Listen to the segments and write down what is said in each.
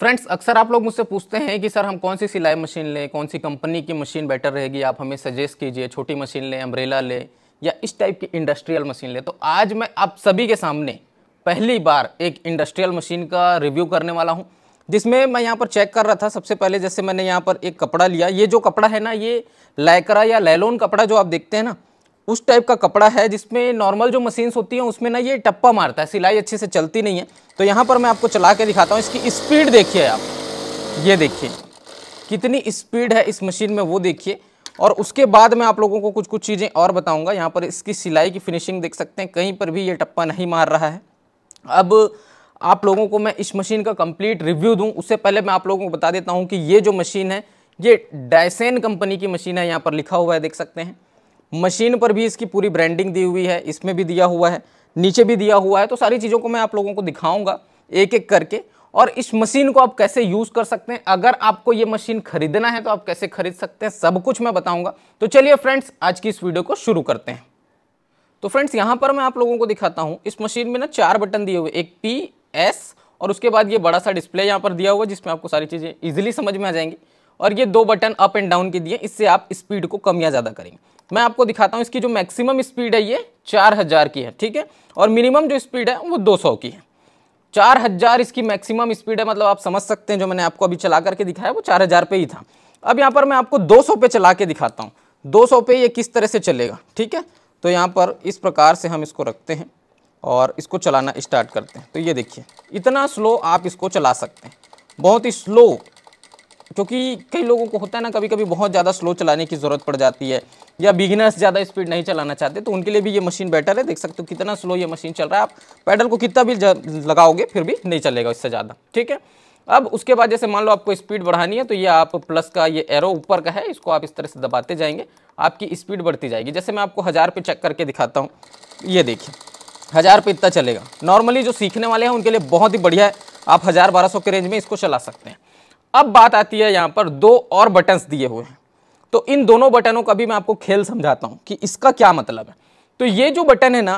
friends अक्सर आप लोग मुझसे पूछते हैं कि सर हम कौन सी सिलाई मशीन लें कौन सी कंपनी की मशीन बेटर रहेगी आप हमें सजेस्ट कीजिए छोटी मशीन लें अम्ब्रेला लें या इस टाइप की इंडस्ट्रियल मशीन लें तो आज मैं आप सभी के सामने पहली बार एक इंडस्ट्रियल मशीन का रिव्यू करने वाला हूँ जिसमें मैं यहाँ पर चेक कर रहा था सबसे पहले जैसे मैंने यहाँ पर एक कपड़ा लिया ये जो कपड़ा है ना ये लाइकरा या लैलोन कपड़ा जो आप देखते हैं ना उस टाइप का कपड़ा है जिसमें नॉर्मल जो मशीन्स होती हैं उसमें ना ये टप्पा मारता है सिलाई अच्छे से चलती नहीं है तो यहाँ पर मैं आपको चला के दिखाता हूँ इसकी स्पीड देखिए आप ये देखिए कितनी स्पीड है इस मशीन में वो देखिए और उसके बाद मैं आप लोगों को कुछ कुछ चीज़ें और बताऊंगा यहाँ पर इसकी सिलाई की फिनिशिंग देख सकते हैं कहीं पर भी ये टप्पा नहीं मार रहा है अब आप लोगों को मैं इस मशीन का कंप्लीट रिव्यू दूं उससे पहले मैं आप लोगों को बता देता हूँ कि ये जो मशीन है ये डायसेन कंपनी की मशीन है यहाँ पर लिखा हुआ है देख सकते हैं मशीन पर भी इसकी पूरी ब्रांडिंग दी हुई है इसमें भी दिया हुआ है नीचे भी दिया हुआ है तो सारी चीज़ों को मैं आप लोगों को दिखाऊंगा एक एक करके और इस मशीन को आप कैसे यूज़ कर सकते हैं अगर आपको ये मशीन खरीदना है तो आप कैसे खरीद सकते हैं सब कुछ मैं बताऊंगा तो चलिए फ्रेंड्स आज की इस वीडियो को शुरू करते हैं तो फ्रेंड्स यहाँ पर मैं आप लोगों को दिखाता हूँ इस मशीन में ना चार बटन दिए हुए एक पी एस और उसके बाद ये बड़ा सा डिस्प्ले यहाँ पर दिया हुआ जिसमें आपको सारी चीज़ें ईजिली समझ में आ जाएंगी और ये दो बटन अप एंड डाउन के दिए इससे आप स्पीड को कम या ज़्यादा करेंगे मैं आपको दिखाता हूँ इसकी जो मैक्सिमम स्पीड है ये चार हज़ार की है ठीक है और मिनिमम जो स्पीड है वो दो सौ की है चार हज़ार इसकी मैक्सिमम स्पीड है मतलब आप समझ सकते हैं जो मैंने आपको अभी चला करके दिखाया वो चार हज़ार पे ही था अब यहाँ पर मैं आपको दो सौ पे चला के दिखाता हूँ दो सौ पे ये किस तरह से चलेगा ठीक है तो यहाँ पर इस प्रकार से हम इसको रखते हैं और इसको चलाना स्टार्ट करते हैं तो ये देखिए इतना स्लो आप इसको चला सकते हैं बहुत ही स्लो क्योंकि कई लोगों को होता है ना कभी कभी बहुत ज़्यादा स्लो चलाने की ज़रूरत पड़ जाती है या बिगिनर्स ज़्यादा स्पीड नहीं चलाना चाहते तो उनके लिए भी ये मशीन बेटर है देख सकते हो कितना स्लो ये मशीन चल रहा है आप पैडल को कितना भी लगाओगे फिर भी नहीं चलेगा इससे ज़्यादा ठीक है अब उसके बाद जैसे मान लो आपको स्पीड बढ़ानी है तो ये आप प्लस का ये एरो ऊपर का है इसको आप इस तरह से दबाते जाएंगे आपकी स्पीड बढ़ती जाएगी जैसे मैं आपको हज़ार पे चेक करके दिखाता हूँ ये देखिए हज़ार पे इतना चलेगा नॉर्मली जो सीखने वाले हैं उनके लिए बहुत ही बढ़िया है आप हज़ार बारह सौ के रेंज में इसको चला सकते हैं अब बात आती है यहाँ पर दो और बटन्स दिए हुए हैं तो इन दोनों बटनों का भी मैं आपको खेल समझाता हूँ कि इसका क्या मतलब है तो ये जो बटन है ना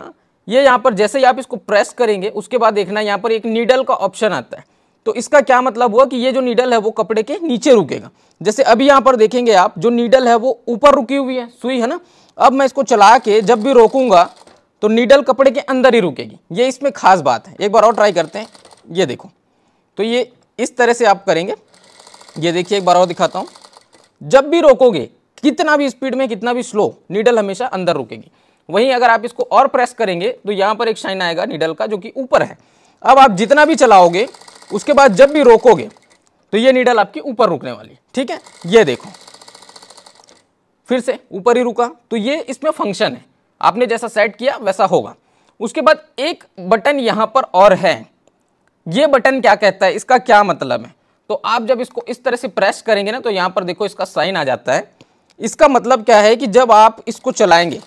ये यहाँ पर जैसे ही आप इसको प्रेस करेंगे उसके बाद देखना यहाँ पर एक नीडल का ऑप्शन आता है तो इसका क्या मतलब हुआ कि ये जो नीडल है वो कपड़े के नीचे रुकेगा जैसे अभी यहाँ पर देखेंगे आप जो नीडल है वो ऊपर रुकी हुई है सुई है ना अब मैं इसको चला के जब भी रोकूंगा तो नीडल कपड़े के अंदर ही रुकेगी ये इसमें खास बात है एक बार और ट्राई करते हैं ये देखो तो ये इस तरह से आप करेंगे ये देखिए एक बार और दिखाता हूँ जब भी रोकोगे कितना भी स्पीड में कितना भी स्लो नीडल हमेशा अंदर रुकेगी वहीं अगर आप इसको और प्रेस करेंगे तो यहाँ पर एक शाइन आएगा नीडल का जो कि ऊपर है अब आप जितना भी चलाओगे उसके बाद जब भी रोकोगे तो ये नीडल आपकी ऊपर रुकने वाली है ठीक है ये देखो फिर से ऊपर ही रुका तो ये इसमें फंक्शन है आपने जैसा सेट किया वैसा होगा उसके बाद एक बटन यहाँ पर और है ये बटन क्या कहता है इसका क्या मतलब है तो आप जब इसको इस तरह से प्रेस करेंगे ना तो यहाँ पर देखो इसका साइन आ जाता है इसका मतलब क्या है कि जब आप इसको चलाएंगे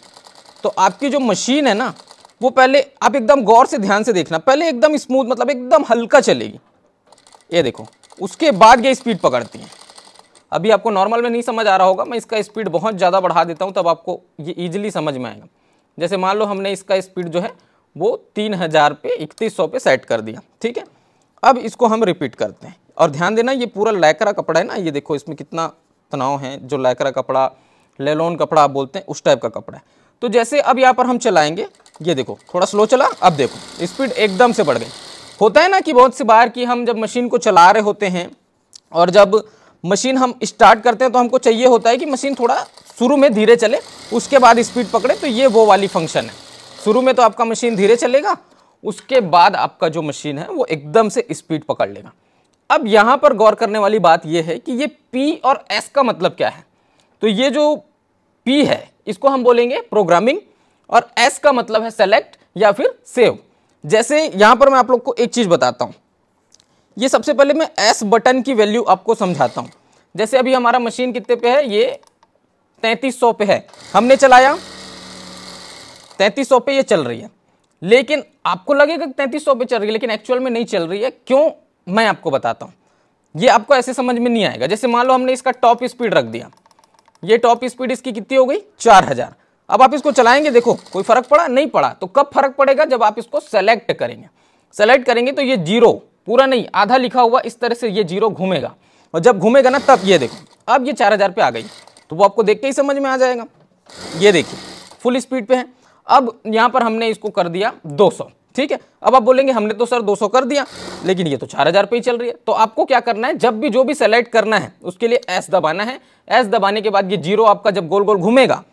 तो आपकी जो मशीन है ना वो पहले आप एकदम गौर से ध्यान से देखना पहले एकदम स्मूथ मतलब एकदम हल्का चलेगी ये देखो उसके बाद ये स्पीड पकड़ती है अभी आपको नॉर्मल में नहीं समझ आ रहा होगा मैं इसका स्पीड बहुत ज़्यादा बढ़ा देता हूँ तब आपको ये ईजिली समझ में आएगा जैसे मान लो हमने इसका स्पीड जो है वो तीन हज़ार पे इकतीस सौ पे सेट कर दिया ठीक है अब इसको हम रिपीट करते हैं और ध्यान देना ये पूरा लैकरा कपड़ा है ना ये देखो इसमें कितना तनाव है जो लैकरा कपड़ा लेलोन कपड़ा आप बोलते हैं उस टाइप का कपड़ा है तो जैसे अब यहाँ पर हम चलाएंगे ये देखो थोड़ा स्लो चला अब देखो स्पीड एकदम से बढ़ गई होता है ना कि बहुत सी बार कि हम जब मशीन को चला रहे होते हैं और जब मशीन हम स्टार्ट करते हैं तो हमको चाहिए होता है कि मशीन थोड़ा शुरू में धीरे चले उसके बाद स्पीड पकड़े तो ये वो वाली फंक्शन है शुरू में तो आपका मशीन धीरे चलेगा उसके बाद आपका जो मशीन है वो एकदम से स्पीड पकड़ लेगा अब यहाँ पर गौर करने वाली बात यह है कि ये पी और एस का मतलब क्या है तो ये जो पी है इसको हम बोलेंगे प्रोग्रामिंग और एस का मतलब है सेलेक्ट या फिर सेव जैसे यहाँ पर मैं आप लोग को एक चीज़ बताता हूँ ये सबसे पहले मैं एस बटन की वैल्यू आपको समझाता हूँ जैसे अभी हमारा मशीन कितने पे है ये तैंतीस सौ पे है हमने चलाया तैंतीस सौ पे ये चल रही है लेकिन आपको लगेगा कि तैंतीस सौ पे चल रही है लेकिन एक्चुअल में नहीं चल रही है क्यों मैं आपको बताता हूँ ये आपको ऐसे समझ में नहीं आएगा जैसे मान लो हमने इसका टॉप स्पीड रख दिया ये टॉप स्पीड इसकी कितनी हो गई चार हज़ार अब आप इसको चलाएंगे देखो कोई फर्क पड़ा नहीं पड़ा तो कब फर्क पड़ेगा जब आप इसको सेलेक्ट करेंगे सेलेक्ट करेंगे तो ये जीरो पूरा नहीं आधा लिखा हुआ इस तरह से ये जीरो घूमेगा और जब घूमेगा ना तब ये देखो अब ये चार हज़ार पे आ गई तो वो आपको देख के ही समझ में आ जाएगा ये देखिए फुल स्पीड पे है अब यहां पर हमने इसको कर दिया दो सौ ठीक है अब आप बोलेंगे हमने तो सर 200 कर दिया लेकिन ये तो 4000 पे ही चल रही है तो आपको क्या करना है जब भी जो भी सेलेक्ट करना है उसके लिए एस दबाना है एस दबाने के बाद ये जीरो आपका जब गोल गोल घूमेगा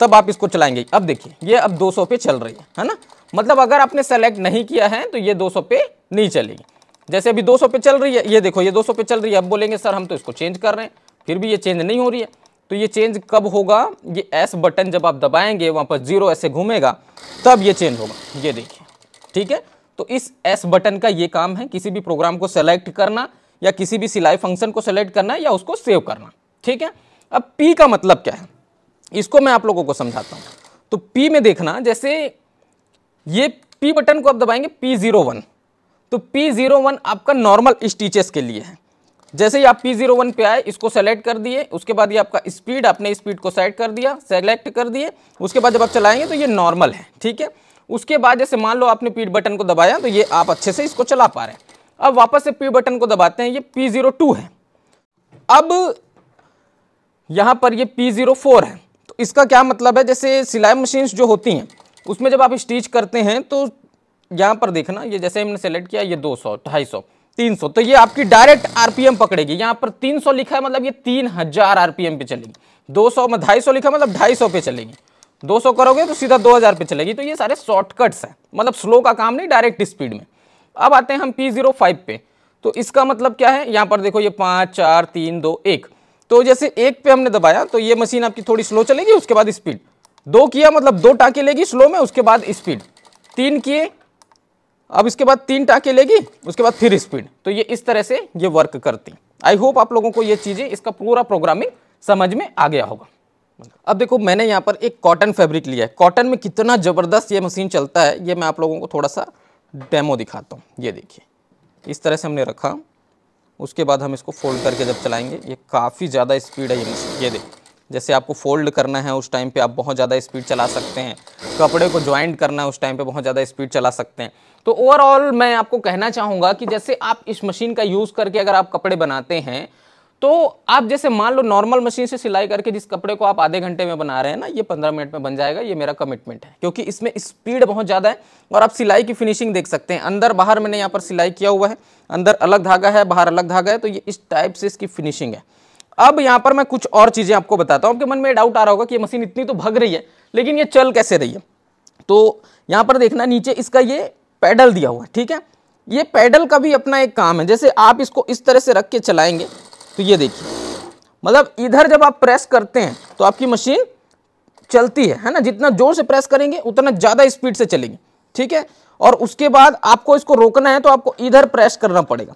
तब आप इसको चलाएंगे अब देखिए ये अब 200 पे चल रही है है ना मतलब अगर आपने सेलेक्ट नहीं किया है तो ये दो पे नहीं चलेगी जैसे अभी दो पे चल रही है ये देखो ये दो पे चल रही है अब बोलेंगे सर हम तो इसको चेंज कर रहे हैं फिर भी ये चेंज नहीं हो रही है तो ये चेंज कब होगा ये एस बटन जब आप दबाएंगे वहाँ पर जीरो ऐसे घूमेगा तब ये चेंज होगा ये देखिए ठीक है तो इस एस बटन का ये काम है किसी भी प्रोग्राम को सेलेक्ट करना या किसी भी सिलाई फंक्शन को सेलेक्ट करना या उसको सेव करना ठीक है अब पी का मतलब क्या है इसको मैं आप लोगों को समझाता हूँ तो पी में देखना जैसे ये पी बटन को आप दबाएंगे पी जीरो वन तो पी जीरो वन आपका नॉर्मल स्टीचेस के लिए है जैसे ही आप पी जीरो वन पे आए इसको सेलेक्ट कर दिए उसके बाद ये आपका स्पीड आपने स्पीड को सेट कर दिया सेलेक्ट कर दिए उसके बाद जब आप चलाएंगे तो ये नॉर्मल है ठीक है उसके बाद जैसे मान लो आपने पी बटन को दबाया तो ये आप अच्छे से इसको चला पा रहे हैं अब वापस से पी बटन को दबाते हैं ये पी जीरो टू है अब यहाँ पर ये पी जीरो फोर है तो इसका क्या मतलब है जैसे सिलाई मशीन्स जो होती हैं उसमें जब आप स्टिच करते हैं तो यहाँ पर देखना ये जैसे हमने सेलेक्ट किया ये दो सौ ढाई सौ तीन सौ तो ये आपकी डायरेक्ट आरपीएम पकड़ेगी यहाँ पर तीन सौ लिखा है मतलब ये तीन हजार आरपीएम पे चलेगी दो सौ में ढाई सौ लिखा मतलब ढाई सौ पे चलेगी 200 करोगे तो सीधा 2000 पे चलेगी तो ये सारे शॉर्टकट्स हैं मतलब स्लो का काम नहीं डायरेक्ट स्पीड में अब आते हैं हम पी जीरो फाइव पे तो इसका मतलब क्या है यहाँ पर देखो ये पाँच चार तीन दो एक तो जैसे एक पे हमने दबाया तो ये मशीन आपकी थोड़ी स्लो चलेगी उसके बाद स्पीड दो किया मतलब दो टाके लेगी स्लो में उसके बाद स्पीड तीन किए अब इसके बाद तीन टाके लेगी उसके बाद फिर स्पीड तो ये इस तरह से ये वर्क करती आई होप आप लोगों को ये चीज़ें इसका पूरा प्रोग्रामिंग समझ में आ गया होगा अब देखो मैंने यहाँ पर एक कॉटन फैब्रिक लिया है कॉटन में कितना ज़बरदस्त ये मशीन चलता है ये मैं आप लोगों को थोड़ा सा डेमो दिखाता हूँ ये देखिए इस तरह से हमने रखा उसके बाद हम इसको फोल्ड करके जब चलाएंगे ये काफ़ी ज़्यादा स्पीड है ये मशीन ये देखिए जैसे आपको फोल्ड करना है उस टाइम पर आप बहुत ज़्यादा स्पीड चला सकते हैं कपड़े को ज्वाइंट करना है उस टाइम पर बहुत ज़्यादा स्पीड चला सकते हैं तो ओवरऑल मैं आपको कहना चाहूँगा कि जैसे आप इस मशीन का यूज़ करके अगर आप कपड़े बनाते हैं तो आप जैसे मान लो नॉर्मल मशीन से सिलाई करके जिस कपड़े को आप आधे घंटे में बना रहे हैं ना ये पंद्रह मिनट में बन जाएगा ये मेरा कमिटमेंट है क्योंकि इसमें स्पीड बहुत ज़्यादा है और आप सिलाई की फिनिशिंग देख सकते हैं अंदर बाहर मैंने यहाँ पर सिलाई किया हुआ है अंदर अलग धागा है बाहर अलग धागा है तो ये इस टाइप से इसकी फिनिशिंग है अब यहाँ पर मैं कुछ और चीज़ें आपको बताता हूँ आपके मन में डाउट आ रहा होगा कि ये मशीन इतनी तो भग रही है लेकिन ये चल कैसे रही है तो यहाँ पर देखना नीचे इसका ये पैडल दिया हुआ है ठीक है ये पैडल का भी अपना एक काम है जैसे आप इसको इस तरह से रख के चलाएंगे तो ये देखिए मतलब इधर जब आप प्रेस करते हैं तो आपकी मशीन चलती है है ना जितना जोर से प्रेस करेंगे उतना ज़्यादा स्पीड से चलेगी ठीक है और उसके बाद आपको इसको रोकना है तो आपको इधर प्रेस करना पड़ेगा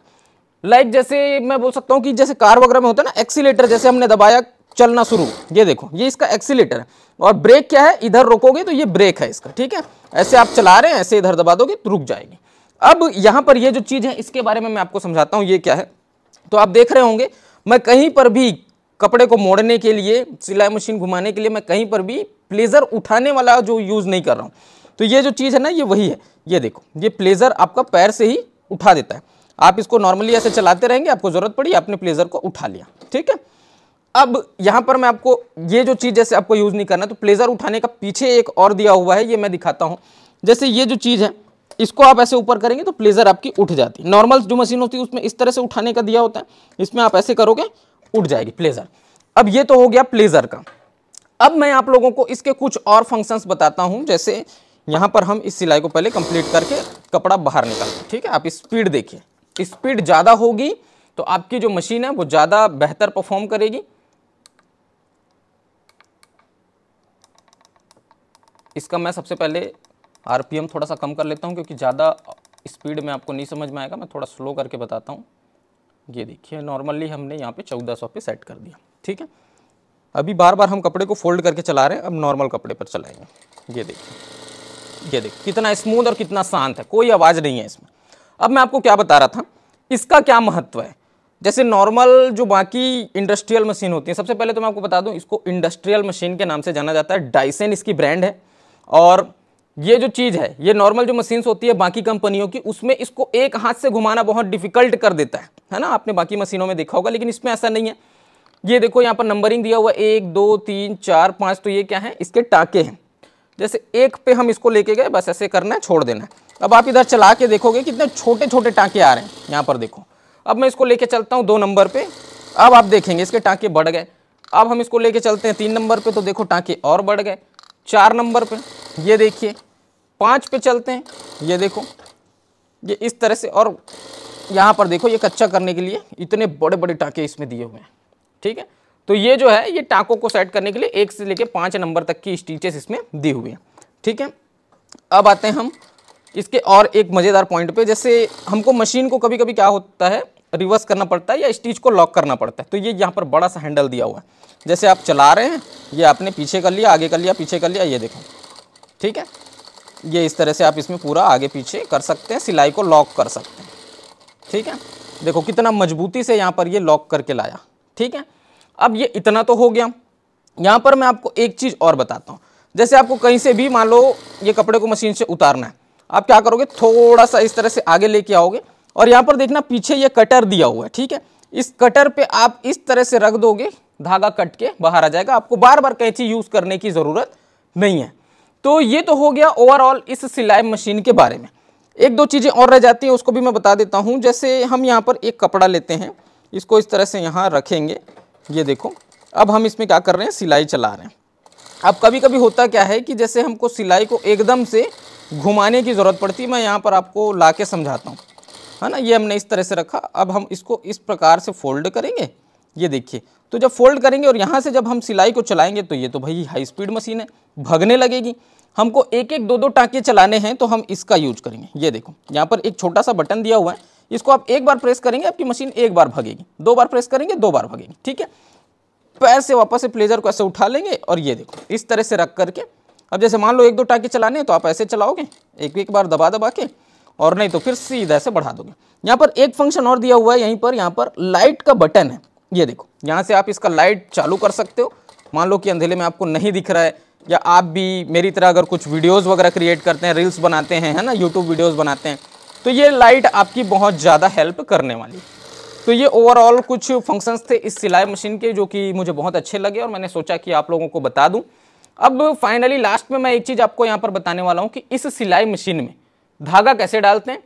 लाइक like जैसे मैं बोल सकता हूँ कि जैसे कार वगैरह में होता है ना एक्सीटर जैसे हमने दबाया चलना शुरू ये देखो ये इसका एक्सीटर है और ब्रेक क्या है इधर रोकोगे तो ये ब्रेक है इसका ठीक है ऐसे आप चला रहे हैं ऐसे इधर दबा दोगे तो रुक जाएगी अब यहाँ पर ये जो चीज़ है इसके बारे में मैं आपको समझाता हूँ ये क्या है तो आप देख रहे होंगे मैं कहीं पर भी कपड़े को मोड़ने के लिए सिलाई मशीन घुमाने के लिए मैं कहीं पर भी प्लेजर उठाने वाला जो यूज़ नहीं कर रहा हूँ तो ये जो चीज़ है ना ये वही है ये देखो ये प्लेजर आपका पैर से ही उठा देता है आप इसको नॉर्मली ऐसे चलाते रहेंगे आपको ज़रूरत पड़ी आपने प्लेजर को उठा लिया ठीक है अब यहाँ पर मैं आपको ये जो चीज़ जैसे आपको यूज़ नहीं करना तो प्लेजर उठाने का पीछे एक और दिया हुआ है ये मैं दिखाता हूँ जैसे ये जो चीज़ है इसको आप ऐसे ऊपर करेंगे तो प्लेजर आपकी उठ जाती है नॉर्मल जो मशीन होती है उसमें इस तरह से उठाने का दिया होता है इसमें आप ऐसे करोगे उठ जाएगी प्लेजर अब ये तो हो गया प्लेजर का अब मैं आप लोगों को इसके कुछ और फंक्शंस बताता हूं जैसे यहां पर हम इस सिलाई को पहले कंप्लीट करके कपड़ा बाहर निकालते ठीक है आप स्पीड देखिए स्पीड ज़्यादा होगी तो आपकी जो मशीन है वो ज़्यादा बेहतर परफॉर्म करेगी इसका मैं सबसे पहले आरपीएम थोड़ा सा कम कर लेता हूँ क्योंकि ज़्यादा स्पीड में आपको नहीं समझ में आएगा मैं थोड़ा स्लो करके बताता हूँ ये देखिए नॉर्मली हमने यहाँ पे 1400 पे सेट कर दिया ठीक है अभी बार बार हम कपड़े को फोल्ड करके चला रहे हैं अब नॉर्मल कपड़े पर चलाएंगे ये देखिए ये देखिए कितना स्मूथ और कितना शांत है कोई आवाज़ नहीं है इसमें अब मैं आपको क्या बता रहा था इसका क्या महत्व है जैसे नॉर्मल जो बाकी इंडस्ट्रियल मशीन होती है सबसे पहले तो मैं आपको बता दूँ इसको इंडस्ट्रियल मशीन के नाम से जाना जाता है डाइसेन इसकी ब्रांड है और ये जो चीज़ है ये नॉर्मल जो मशीन्स होती है बाकी कंपनियों की उसमें इसको एक हाथ से घुमाना बहुत डिफिकल्ट कर देता है है ना आपने बाकी मशीनों में देखा होगा लेकिन इसमें ऐसा नहीं है ये देखो यहाँ पर नंबरिंग दिया हुआ एक दो तीन चार पाँच तो ये क्या है इसके टाके हैं जैसे एक पे हम इसको लेके गए बस ऐसे करना है छोड़ देना है अब आप इधर चला के देखोगे कितने छोटे छोटे टाँके आ रहे हैं यहाँ पर देखो अब मैं इसको लेके चलता हूँ दो नंबर पर अब आप देखेंगे इसके टाँके बढ़ गए अब हम इसको लेके चलते हैं तीन नंबर पर तो देखो टाँके और बढ़ गए चार नंबर पे ये देखिए पाँच पे चलते हैं ये देखो ये इस तरह से और यहाँ पर देखो ये कच्चा करने के लिए इतने बड़े बड़े टाके इसमें दिए हुए हैं ठीक है तो ये जो है ये टाकों को सेट करने के लिए एक से लेकर पाँच नंबर तक की स्टीचेस इसमें दी हुई हैं ठीक है अब आते हैं हम इसके और एक मज़ेदार पॉइंट पे जैसे हमको मशीन को कभी कभी क्या होता है रिवर्स करना पड़ता है या स्टिच को लॉक करना पड़ता है तो ये यहाँ पर बड़ा सा हैंडल दिया हुआ है जैसे आप चला रहे हैं ये आपने पीछे कर लिया आगे कर लिया पीछे कर लिया ये देखो ठीक है ये इस तरह से आप इसमें पूरा आगे पीछे कर सकते हैं सिलाई को लॉक कर सकते हैं ठीक है देखो कितना मजबूती से यहाँ पर ये लॉक करके लाया ठीक है अब ये इतना तो हो गया यहाँ पर मैं आपको एक चीज़ और बताता हूँ जैसे आपको कहीं से भी मान लो ये कपड़े को मशीन से उतारना है आप क्या करोगे थोड़ा सा इस तरह से आगे लेके आओगे और यहाँ पर देखना पीछे ये कटर दिया हुआ है ठीक है इस कटर पे आप इस तरह से रख दोगे धागा कट के बाहर आ जाएगा आपको बार बार कैंची यूज करने की ज़रूरत नहीं है तो ये तो हो गया ओवरऑल इस सिलाई मशीन के बारे में एक दो चीज़ें और रह जाती हैं उसको भी मैं बता देता हूँ जैसे हम यहाँ पर एक कपड़ा लेते हैं इसको इस तरह से यहाँ रखेंगे ये देखो अब हम इसमें क्या कर रहे हैं सिलाई चला रहे हैं अब कभी कभी होता क्या है कि जैसे हमको सिलाई को एकदम से घुमाने की ज़रूरत पड़ती है मैं यहाँ पर आपको ला के समझाता हूँ है ना ये हमने इस तरह से रखा अब हम इसको इस प्रकार से फोल्ड करेंगे ये देखिए तो जब फोल्ड करेंगे और यहाँ से जब हम सिलाई को चलाएंगे तो ये तो भाई हाई स्पीड मशीन है भगने लगेगी हमको एक एक दो दो टाँके चलाने हैं तो हम इसका यूज करेंगे ये देखो यहाँ पर एक छोटा सा बटन दिया हुआ है इसको आप एक बार प्रेस करेंगे आपकी मशीन एक बार भगेगी दो बार प्रेस करेंगे दो बार भगेगी ठीक है पैर से वापस से प्लेजर को ऐसे उठा लेंगे और ये देखो इस तरह से रख करके अब जैसे मान लो एक दो टाँके चलाने हैं तो आप ऐसे चलाओगे एक एक बार दबा दबा के और नहीं तो फिर सीधा से बढ़ा दोगे यहाँ पर एक फंक्शन और दिया हुआ है यहीं पर यहाँ पर लाइट का बटन है ये देखो यहाँ से आप इसका लाइट चालू कर सकते हो मान लो कि अंधेरे में आपको नहीं दिख रहा है या आप भी मेरी तरह अगर कुछ वीडियोस वगैरह क्रिएट करते हैं रील्स बनाते हैं है ना यूट्यूब वीडियोस बनाते हैं तो ये लाइट आपकी बहुत ज़्यादा हेल्प करने वाली है तो ये ओवरऑल कुछ फंक्शंस थे इस सिलाई मशीन के जो कि मुझे बहुत अच्छे लगे और मैंने सोचा कि आप लोगों को बता दूं अब फाइनली लास्ट में मैं एक चीज़ आपको यहाँ पर बताने वाला हूँ कि इस सिलाई मशीन में धागा कैसे डालते हैं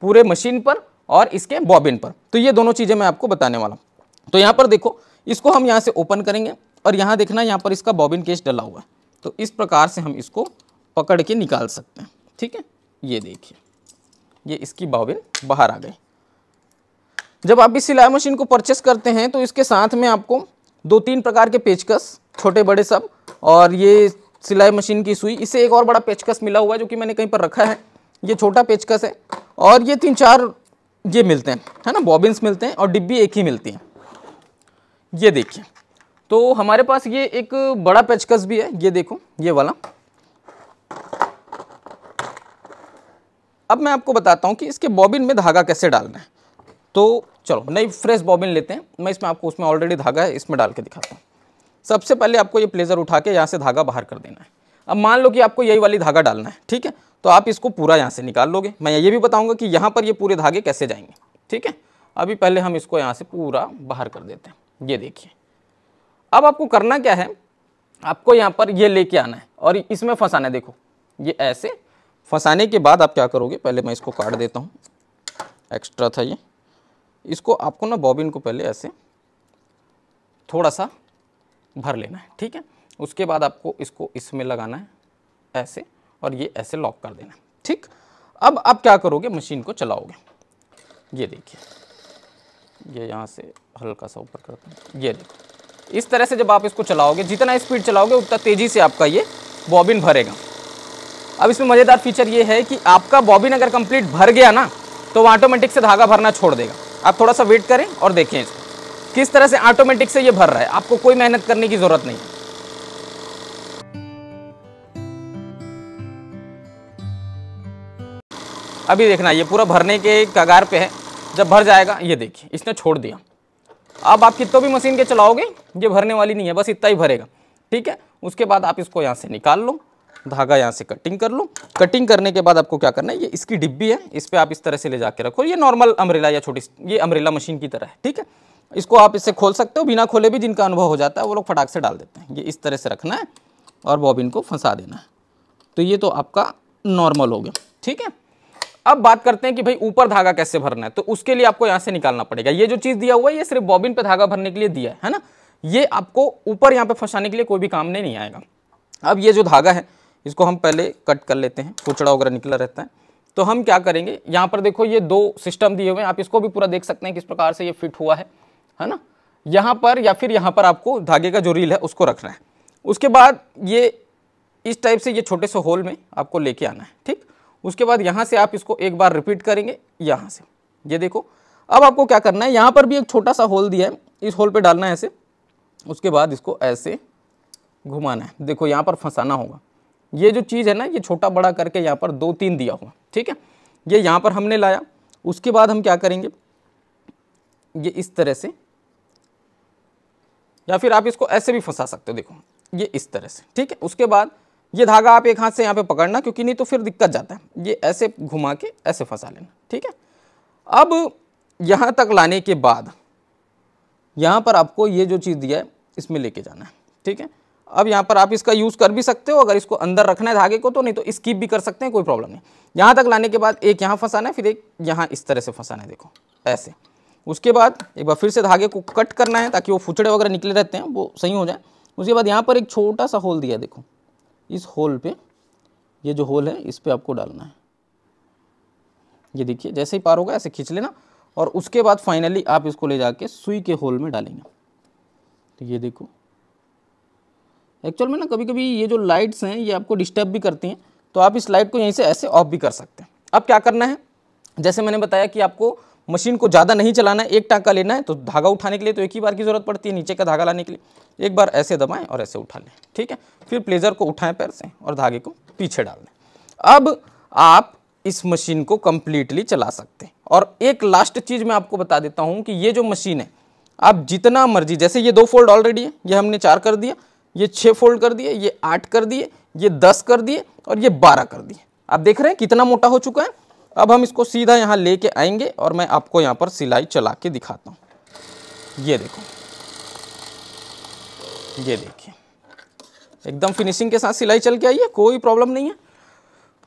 पूरे मशीन पर और इसके बॉबिन पर तो ये दोनों चीज़ें मैं आपको बताने वाला हूँ तो यहाँ पर देखो इसको हम यहाँ से ओपन करेंगे और यहाँ देखना यहाँ पर इसका बॉबिन केस डला हुआ है तो इस प्रकार से हम इसको पकड़ के निकाल सकते हैं ठीक है ये देखिए ये इसकी बॉबिन बाहर आ गई जब आप इस सिलाई मशीन को परचेस करते हैं तो इसके साथ में आपको दो तीन प्रकार के पेचकस छोटे बड़े सब और ये सिलाई मशीन की सुई इससे एक और बड़ा पेचकस मिला हुआ है जो कि मैंने कहीं पर रखा है ये छोटा पेचकस है और ये तीन चार ये मिलते हैं है ना बॉबिन्स मिलते हैं और डिब्बी एक ही मिलती है ये देखिए तो हमारे पास ये एक बड़ा पेचकस भी है ये देखो ये वाला अब मैं आपको बताता हूँ कि इसके बॉबिन में धागा कैसे डालना है तो चलो नई फ्रेश बॉबिन लेते हैं मैं इसमें आपको उसमें ऑलरेडी धागा है इसमें डाल के दिखाता हूँ सबसे पहले आपको ये प्लेजर उठा के यहाँ से धागा बाहर कर देना है अब मान लो कि आपको यही वाली धागा डालना है ठीक है तो आप इसको पूरा यहाँ से निकाल लोगे मैं ये भी बताऊँगा कि यहाँ पर ये पूरे धागे कैसे जाएंगे ठीक है अभी पहले हम इसको यहाँ से पूरा बाहर कर देते हैं ये देखिए अब आपको करना क्या है आपको यहाँ पर ये लेके आना है और इसमें फंसाना है देखो ये ऐसे फंसाने के बाद आप क्या करोगे पहले मैं इसको काट देता हूँ एक्स्ट्रा था ये इसको आपको ना बॉबिन को पहले ऐसे थोड़ा सा भर लेना है ठीक है उसके बाद आपको इसको इसमें लगाना है ऐसे और ये ऐसे लॉक कर देना ठीक अब आप क्या करोगे मशीन को चलाओगे ये देखिए ये यहाँ से हल्का सा ऊपर करते हैं ये देखो इस तरह से जब आप इसको चलाओगे जितना स्पीड चलाओगे उतना तेज़ी से आपका ये बॉबिन भरेगा अब इसमें मज़ेदार फीचर ये है कि आपका बॉबिन अगर कंप्लीट भर गया ना तो वो ऑटोमेटिक से धागा भरना छोड़ देगा आप थोड़ा सा वेट करें और देखें इसको किस तरह से ऑटोमेटिक से ये भर रहा है आपको कोई मेहनत करने की ज़रूरत नहीं अभी देखना ये पूरा भरने के कगार पे है जब भर जाएगा ये देखिए इसने छोड़ दिया अब आप कितों भी मशीन के चलाओगे ये भरने वाली नहीं है बस इतना ही भरेगा ठीक है उसके बाद आप इसको यहाँ से निकाल लो धागा यहाँ से कटिंग कर लो कटिंग करने के बाद आपको क्या करना है ये इसकी डिब्बी है इस पर आप इस तरह से ले जाके रखो ये नॉर्मल अमरेला या छोटी ये अमरेला मशीन की तरह है ठीक है इसको आप इससे खोल सकते हो बिना खोले भी जिनका अनुभव हो जाता है वो लोग फटाक से डाल देते हैं ये इस तरह से रखना है और बॉबिन को फंसा देना है तो ये तो आपका नॉर्मल हो गया ठीक है अब बात करते हैं कि भाई ऊपर धागा कैसे भरना है तो उसके लिए आपको यहां से निकालना पड़ेगा ये जो चीज दिया हुआ है ये सिर्फ बॉबिन पे धागा भरने के लिए दिया है ना ये आपको ऊपर यहाँ पे फंसाने के लिए कोई भी काम नहीं आएगा अब ये जो धागा है इसको हम पहले कट कर लेते हैं कुचड़ा वगैरह निकला रहता है तो हम क्या करेंगे यहाँ पर देखो ये दो सिस्टम दिए हुए हैं आप इसको भी पूरा देख सकते हैं किस प्रकार से ये फिट हुआ है है ना यहाँ पर या फिर यहाँ पर आपको धागे का जो रील है उसको रखना है उसके बाद ये इस टाइप से ये छोटे से होल में आपको लेके आना है ठीक उसके बाद यहाँ से आप इसको एक बार रिपीट करेंगे यहाँ से ये देखो अब आपको क्या करना है यहाँ पर भी एक छोटा सा होल दिया है इस होल पे डालना है ऐसे उसके बाद इसको ऐसे घुमाना है देखो यहाँ पर फंसाना होगा ये जो चीज़ है ना ये छोटा बड़ा करके यहाँ पर दो तीन दिया हुआ ठीक है ये यहाँ पर हमने लाया उसके बाद हम क्या करेंगे ये इस तरह से या फिर आप इसको ऐसे भी फंसा सकते हो देखो ये इस तरह से ठीक है उसके बाद ये धागा आप एक हाथ से यहाँ पे पकड़ना क्योंकि नहीं तो फिर दिक्कत जाता है ये ऐसे घुमा के ऐसे फंसा लेना ठीक है अब यहाँ तक लाने के बाद यहाँ पर आपको ये जो चीज़ दिया है इसमें लेके जाना है ठीक है अब यहाँ पर आप इसका यूज़ कर भी सकते हो अगर इसको अंदर रखना है धागे को तो नहीं तो स्कीप भी कर सकते हैं कोई प्रॉब्लम नहीं यहाँ तक लाने के बाद एक यहाँ फंसाना है फिर एक यहाँ इस तरह से फंसाना है देखो ऐसे उसके बाद एक बार फिर से धागे को कट करना है ताकि वो फुचड़े वगैरह निकले रहते हैं वो सही हो जाए उसके बाद यहाँ पर एक छोटा सा होल दिया देखो इस होल पे ये जो होल है इस पर आपको डालना है ये देखिए जैसे ही पार होगा ऐसे खींच लेना और उसके बाद फाइनली आप इसको ले जाके सुई के होल में डालेंगे तो ये देखो एक्चुअल में ना कभी कभी ये जो लाइट्स हैं ये आपको डिस्टर्ब भी करती हैं तो आप इस लाइट को यहीं से ऐसे ऑफ भी कर सकते हैं अब क्या करना है जैसे मैंने बताया कि आपको मशीन को ज़्यादा नहीं चलाना है एक टाँका लेना है तो धागा उठाने के लिए तो एक ही बार की ज़रूरत पड़ती है नीचे का धागा लाने के लिए एक बार ऐसे दबाएं और ऐसे उठा लें ठीक है फिर प्लेजर को उठाएं पैर से और धागे को पीछे डाल दें अब आप इस मशीन को कम्प्लीटली चला सकते हैं और एक लास्ट चीज़ मैं आपको बता देता हूँ कि ये जो मशीन है आप जितना मर्जी जैसे ये दो फोल्ड ऑलरेडी है ये हमने चार कर दिया ये छः फोल्ड कर दिए ये आठ कर दिए ये दस कर दिए और ये बारह कर दिए आप देख रहे हैं कितना मोटा हो चुका है अब हम इसको सीधा यहाँ ले आएंगे और मैं आपको यहाँ पर सिलाई चला के दिखाता हूँ ये देखो ये देखिए एकदम फिनिशिंग के साथ सिलाई चल के आई है कोई प्रॉब्लम नहीं है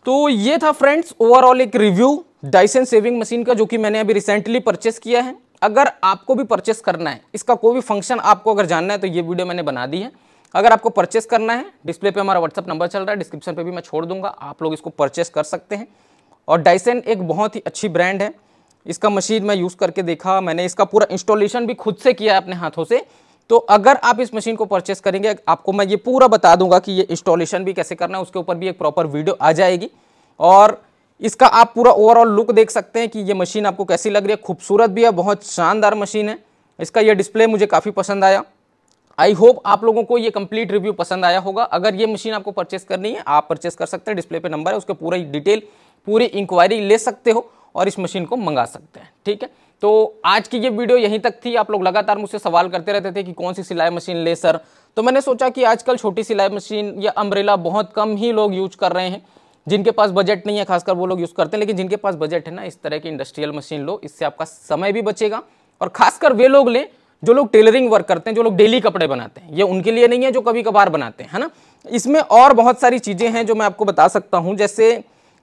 तो ये था फ्रेंड्स ओवरऑल एक रिव्यू डाइसन सेविंग मशीन का जो कि मैंने अभी रिसेंटली परचेस किया है अगर आपको भी परचेस करना है इसका कोई भी फंक्शन आपको अगर जानना है तो ये वीडियो मैंने बना दी है अगर आपको परचेस करना है डिस्प्ले पे हमारा व्हाट्सअप नंबर चल रहा है डिस्क्रिप्शन पे भी मैं छोड़ दूंगा आप लोग इसको परचेस कर सकते हैं और डाइसन एक बहुत ही अच्छी ब्रांड है इसका मशीन मैं यूज़ करके देखा मैंने इसका पूरा इंस्टॉलेशन भी खुद से किया है अपने हाथों से तो अगर आप इस मशीन को परचेस करेंगे आपको मैं ये पूरा बता दूंगा कि ये इंस्टॉलेशन भी कैसे करना है उसके ऊपर भी एक प्रॉपर वीडियो आ जाएगी और इसका आप पूरा ओवरऑल लुक देख सकते हैं कि ये मशीन आपको कैसी लग रही है खूबसूरत भी है बहुत शानदार मशीन है इसका यह डिस्प्ले मुझे काफ़ी पसंद आया आई होप आप लोगों को ये कंप्लीट रिव्यू पसंद आया होगा अगर ये मशीन आपको परचेस करनी है आप परचेस कर सकते हैं डिस्प्ले पे नंबर है उसके पूरा डिटेल पूरी इंक्वायरी ले सकते हो और इस मशीन को मंगा सकते हैं ठीक है तो आज की ये वीडियो यहीं तक थी आप लोग लगातार मुझसे सवाल करते रहते थे कि कौन सी सिलाई मशीन ले सर तो मैंने सोचा कि आजकल छोटी सिलाई मशीन या अम्ब्रेला बहुत कम ही लोग यूज कर रहे हैं जिनके पास बजट नहीं है खासकर वो लोग यूज़ करते हैं लेकिन जिनके पास बजट है ना इस तरह की इंडस्ट्रियल मशीन लो इससे आपका समय भी बचेगा और खासकर वे लोग लें जो लोग टेलरिंग वर्क करते हैं जो लोग डेली कपड़े बनाते हैं ये उनके लिए नहीं है जो कभी कभार बनाते हैं है ना इसमें और बहुत सारी चीज़ें हैं जो मैं आपको बता सकता हूँ जैसे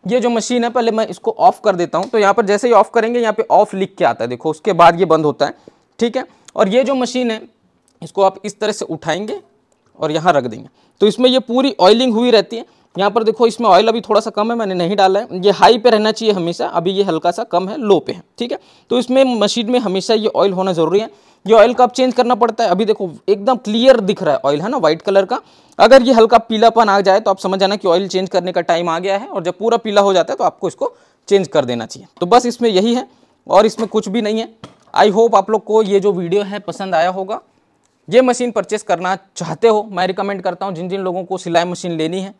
ये जो मशीन है पहले मैं इसको ऑफ कर देता हूँ तो यहाँ पर जैसे ही ऑफ करेंगे यहाँ पे ऑफ लिख के आता है देखो उसके बाद ये बंद होता है ठीक है और ये जो मशीन है इसको आप इस तरह से उठाएंगे और यहाँ रख देंगे तो इसमें ये पूरी ऑयलिंग हुई रहती है यहाँ पर देखो इसमें ऑयल अभी थोड़ा सा कम है मैंने नहीं डाला है ये हाई पे रहना चाहिए हमेशा अभी ये हल्का सा कम है लो पे है ठीक है तो इसमें मशीन में हमेशा ये ऑयल होना ज़रूरी है ये ऑयल का चेंज करना पड़ता है अभी देखो एकदम क्लियर दिख रहा है ऑयल है ना व्हाइट कलर का अगर ये हल्का पीलापन आ जाए तो आप समझ जाना कि ऑयल चेंज करने का टाइम आ गया है और जब पूरा पीला हो जाता है तो आपको इसको चेंज कर देना चाहिए तो बस इसमें यही है और इसमें कुछ भी नहीं है आई होप आप लोग को ये जो वीडियो है पसंद आया होगा ये मशीन परचेस करना चाहते हो मैं रिकमेंड करता हूँ जिन जिन लोगों को सिलाई मशीन लेनी है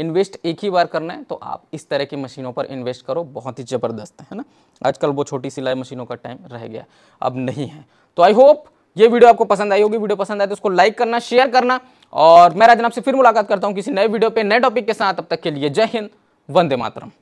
इन्वेस्ट एक ही बार करना है तो आप इस तरह की मशीनों पर इन्वेस्ट करो बहुत ही ज़बरदस्त है ना आजकल वो छोटी सिलाई मशीनों का टाइम रह गया अब नहीं है तो आई होप ये वीडियो आपको पसंद आई होगी वीडियो पसंद आए तो उसको लाइक करना शेयर करना और मैं राजनाब आपसे फिर मुलाकात करता हूँ किसी नए वीडियो पे नए टॉपिक के साथ अब तक के लिए जय हिंद वंदे मातरम